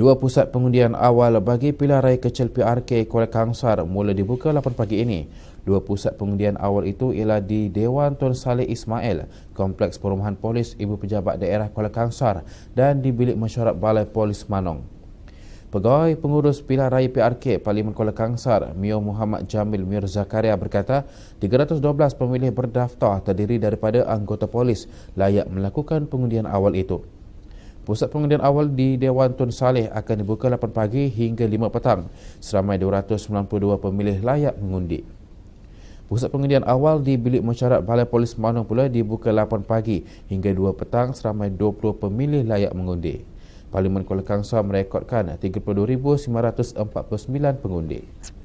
Dua pusat pengundian awal bagi pilihan raya kecil PRK Kuala Kangsar mula dibuka 8 pagi ini. Dua pusat pengundian awal itu ialah di Dewan Tun Saleh Ismail, Kompleks Perumahan Polis Ibu Pejabat Daerah Kuala Kangsar dan di Bilik Mesyuarat Balai Polis Manong. Pegawai pengurus pilihan raya PRK Parlimen Kuala Kangsar, Mio Muhammad Jamil Mir Zakaria berkata, 312 pemilih berdaftar terdiri daripada anggota polis layak melakukan pengundian awal itu. Pusat pengundian awal di Dewan Tun Saleh akan dibuka 8 pagi hingga 5 petang. Seramai 292 pemilih layak mengundi. Pusat pengundian awal di bilik masyarakat Balai Polis Manong pula dibuka 8 pagi hingga 2 petang seramai 20 pemilih layak mengundi. Parlimen Kuala Kangsar merekodkan 32,549 pengundi.